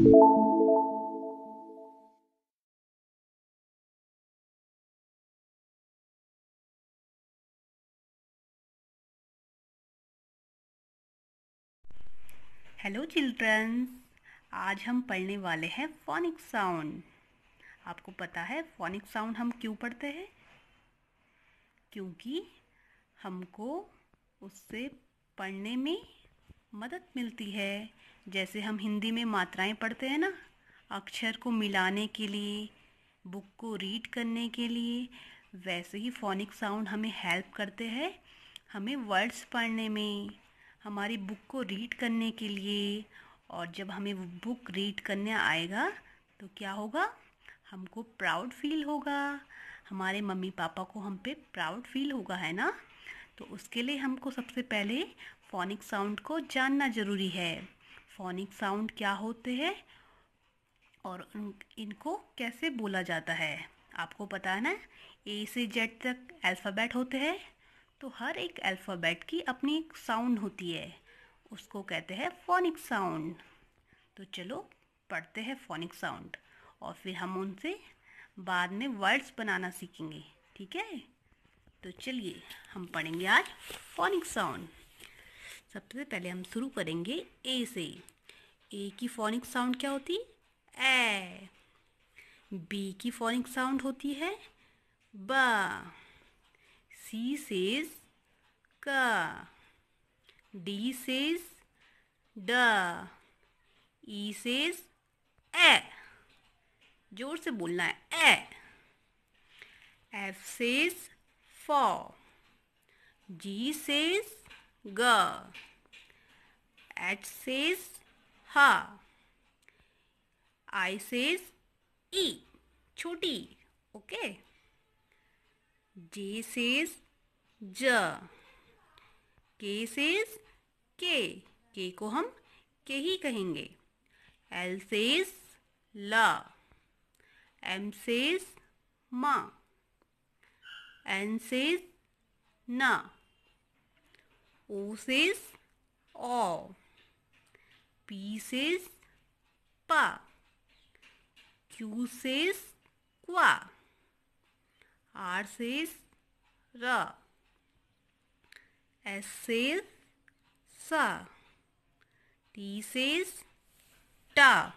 Hello children's आज हम पढ़ने वाले हैं फोनिक साउंड आपको पता है फोनिक साउंड हम क्यों पढ़ते हैं क्योंकि हमको उससे पढ़ने में मदद मिलती है जैसे हम हिंदी में मात्राएं पढ़ते हैं ना अक्षर को मिलाने के लिए बुक को रीड करने के लिए वैसे ही फोनिक साउंड हमें हेल्प करते हैं हमें वर्ड्स पढ़ने में हमारी बुक को रीड करने के लिए और जब हमें वो बुक रीड करने आएगा तो क्या होगा हमको प्राउड फील होगा हमारे मम्मी पापा को हम पे प्राउड फील होगा है ना तो उसके लिए हमको सबसे पहले फोनिक साउंड को जानना ज़रूरी है फोनिक साउंड क्या होते हैं और इनको कैसे बोला जाता है आपको पता है ना ए से जेड तक अल्फ़ाबेट होते हैं तो हर एक अल्फ़ाबेट की अपनी एक साउंड होती है उसको कहते हैं फोनिक साउंड तो चलो पढ़ते हैं फोनिक साउंड और फिर हम उनसे बाद में वर्ड्स बनाना सीखेंगे ठीक है तो चलिए हम पढ़ेंगे आज फोनिक साउंड सबसे पहले हम शुरू करेंगे ए से ए की फोनिक साउंड क्या होती ए बी की फोनिक साउंड होती है ब सी सेज क डी सेज ड ई सेज ए जोर से बोलना है ए एफ सेज फ G says g H says ha I says e choti okay J says j K says k k ko hum k hi kahenge L says la M says ma N says na O says O. P says Pa. Q says Qua. R says Ra. S says Sa. T says Ta.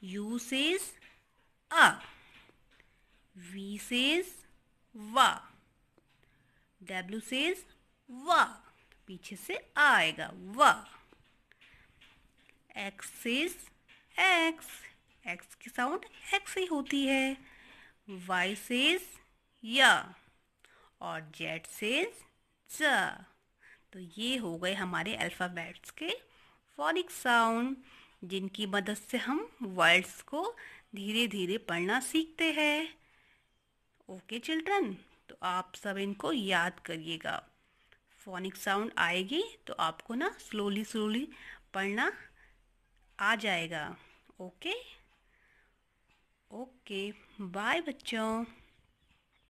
U says A. V says Va. W says व पीछे से आएगा व is X X की साउंड X ही होती है वाई सेज य और जेड सेज ज तो ये हो गए हमारे अल्फ़ाबेट्स के फॉनिक साउंड जिनकी मदद से हम वर्ड्स को धीरे धीरे पढ़ना सीखते हैं ओके चिल्ड्रन तो आप सब इनको याद करिएगा फोनिक साउंड आएगी तो आपको ना स्लोली स्लोली पढ़ना आ जाएगा ओके ओके बाय बच्चों